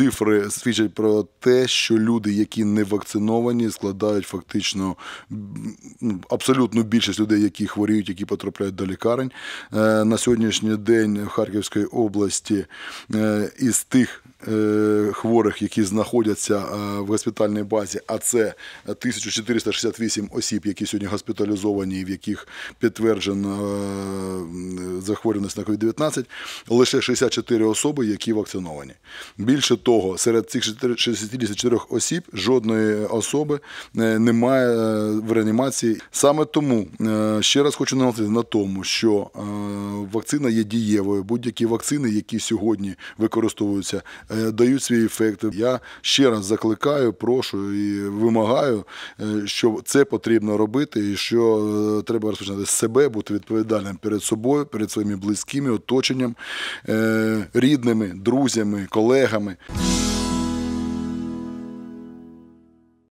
цифри свідчать про те, що люди, які не вакциновані, складають фактично ну, абсолютну більшість людей, які хворіють, які потрапляють до лікарень. Е, на сьогоднішній день в Харківській області е, із тих Е, хворих, які знаходяться е, в госпітальній базі, а це 1468 осіб, які сьогодні госпіталізовані, в яких підтверджено е, захворюваність на covid 19 лише 64 особи, які вакциновані. Більше того, серед цих 64 осіб жодної особи немає в реанімації. Саме тому ще раз хочу наголосити на тому, що вакцина є дієвою. Будь-які вакцини, які сьогодні використовуються Е, дають свій ефект. Я ще раз закликаю, прошу і вимагаю, е, що це потрібно робити, і що е, треба розпочинати з себе, бути відповідальним перед собою, перед своїми близькими, оточенням, рідними, друзями, колегами.